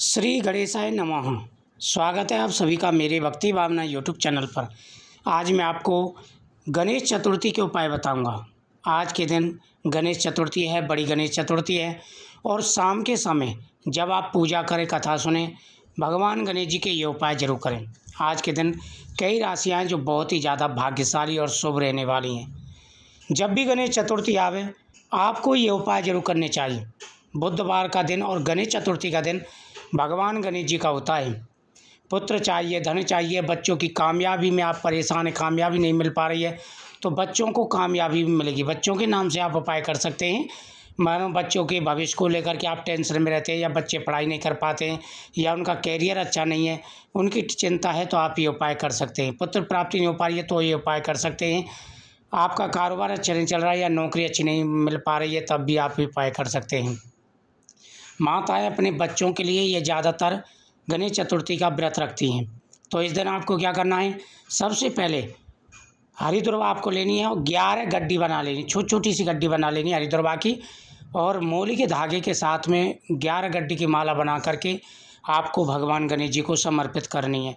श्री गणेशाय नमः स्वागत है आप सभी का मेरे भक्ति भावना यूट्यूब चैनल पर आज मैं आपको गणेश चतुर्थी के उपाय बताऊंगा आज के दिन गणेश चतुर्थी है बड़ी गणेश चतुर्थी है और शाम के समय जब आप पूजा करें कथा सुने भगवान गणेश जी के ये उपाय जरूर करें आज के दिन कई राशियाँ हैं जो बहुत ही ज़्यादा भाग्यशाली और शुभ रहने वाली हैं जब भी गणेश चतुर्थी आवे आपको ये उपाय जरूर करने चाहिए बुधवार का दिन और गणेश चतुर्थी का दिन भगवान गणेश जी का होता है पुत्र चाहिए धन चाहिए बच्चों की कामयाबी में आप परेशान हैं कामयाबी नहीं मिल पा रही है तो बच्चों को कामयाबी भी मिलेगी बच्चों के नाम से आप उपाय कर सकते हैं मानो बच्चों के भविष्य को लेकर के आप टेंशन में रहते हैं या बच्चे पढ़ाई नहीं कर पाते हैं या उनका कैरियर अच्छा नहीं है उनकी चिंता है तो आप ये उपाय कर सकते हैं पुत्र प्राप्ति नहीं हो पा रही है तो ये उपाय कर सकते हैं आपका कारोबार अच्छा नहीं चल रहा है या नौकरी अच्छी नहीं मिल पा रही है तब भी आप उपाय कर सकते हैं माताएं अपने बच्चों के लिए ये ज़्यादातर गणेश चतुर्थी का व्रत रखती हैं तो इस दिन आपको क्या करना है सबसे पहले हरी दुर्वा आपको लेनी है और ग्यारह गड्डी बना लेनी छोटी छोटी सी गड्डी बना लेनी हरी दुर्वा की और मूली के धागे के साथ में ग्यारह गड्डी की माला बना करके आपको भगवान गणेश जी को समर्पित करनी है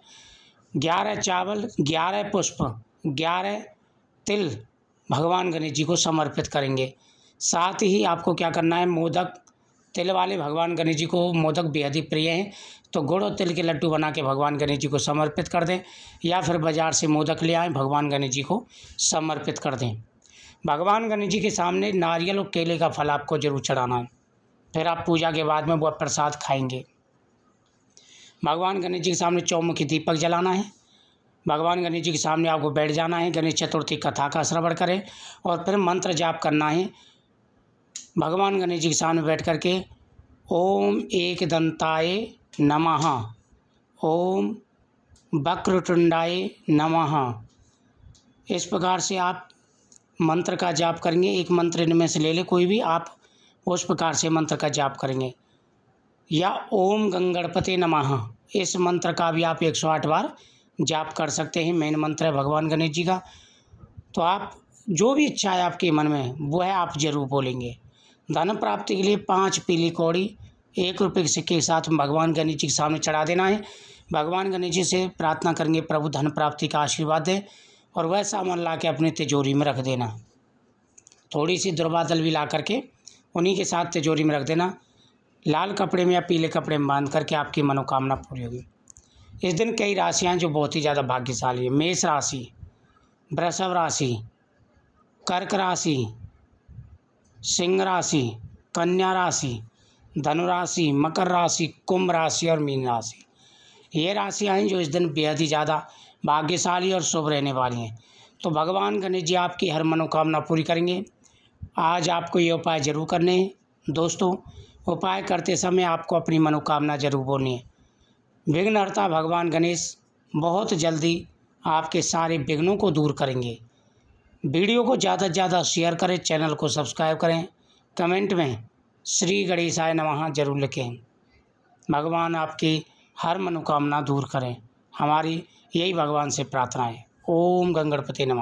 ग्यारह चावल ग्यारह पुष्प ग्यारह तिल भगवान गणेश जी को समर्पित करेंगे साथ ही आपको क्या करना है मोदक तिल वाले भगवान गणेश जी को मोदक बेहद ही प्रिय हैं तो गुड़ और तिल के लड्डू बना के भगवान गणेश जी को समर्पित कर दें या फिर बाज़ार से मोदक ले आएँ भगवान गणेश जी को समर्पित कर दें भगवान गणेश जी के सामने नारियल और केले का फल आपको ज़रूर चढ़ाना है फिर आप पूजा के बाद में वह प्रसाद खाएंगे भगवान गणेश जी के सामने चौमुखी दीपक जलाना है भगवान गणेश जी के सामने आपको बैठ जाना है गणेश चतुर्थी कथा का श्रवण करें और फिर मंत्र जाप करना है भगवान गणेश जी के सामने बैठ कर के ओम एक दंताय नम ओम वक्रटुंडाए नम इस प्रकार से आप मंत्र का जाप करेंगे एक मंत्र इनमें से ले ले कोई भी आप उस प्रकार से मंत्र का जाप करेंगे या ओम गंगणपति नमः इस मंत्र का भी आप 108 बार जाप कर सकते हैं मेन मंत्र है भगवान गणेश जी का तो आप जो भी इच्छा है आपके मन में वो है आप ज़रूर बोलेंगे धन प्राप्ति के लिए पाँच पीली कौड़ी एक रुपये के सिक्के के साथ भगवान गणेश जी के सामने चढ़ा देना है भगवान गणेश जी से प्रार्थना करेंगे प्रभु धन प्राप्ति का आशीर्वाद दें और वह सामान ला के अपनी तिजोरी में रख देना थोड़ी सी दुर्बादल भी ला करके उन्हीं के साथ तिजोरी में रख देना लाल कपड़े में या पीले कपड़े में बांध करके आपकी मनोकामना पूरी होगी इस दिन कई राशियाँ जो बहुत ही ज़्यादा भाग्यशाली है मेष राशि वृषभ राशि कर्क राशि सिंह राशि कन्या राशि धनु राशि मकर राशि कुंभ राशि और मीन राशि ये राशियाँ हैं जो इस दिन बेहद ही ज़्यादा भाग्यशाली और शुभ रहने वाली हैं तो भगवान गणेश जी आपकी हर मनोकामना पूरी करेंगे आज आपको ये उपाय ज़रूर करने हैं दोस्तों उपाय करते समय आपको अपनी मनोकामना ज़रूर बोलनी है विघ्नहर्ता भगवान गणेश बहुत जल्दी आपके सारे विघ्नों को दूर करेंगे वीडियो को ज़्यादा से ज़्यादा शेयर करें चैनल को सब्सक्राइब करें कमेंट में श्री गणेशाय नमः जरूर लिखें भगवान आपकी हर मनोकामना दूर करें हमारी यही भगवान से प्रार्थना है ओम गंगणपति नमः